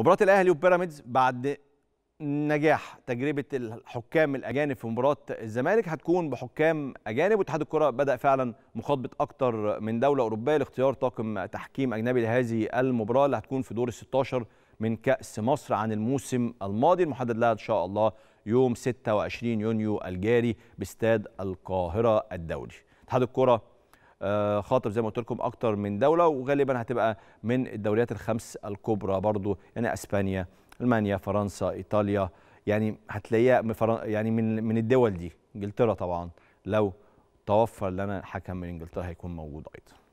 مباراة الأهلي وبيراميدز بعد نجاح تجربة الحكام الأجانب في مباراة الزمالك هتكون بحكام أجانب واتحاد الكرة بدأ فعلا مخاطبة أكتر من دولة أوروبية لاختيار طاقم تحكيم أجنبي لهذه المباراة اللي هتكون في دور ال 16 من كأس مصر عن الموسم الماضي المحدد لها إن شاء الله يوم 26 يونيو الجاري باستاد القاهرة الدولي اتحاد الكرة آه، خاطب زي ما قلت لكم اكتر من دوله وغالبا هتبقى من الدوريات الخمس الكبرى برضو يعني اسبانيا المانيا فرنسا ايطاليا يعني هتلاقيها يعني من من الدول دي انجلترا طبعا لو توفر لنا حكم من انجلترا هيكون موجود ايضا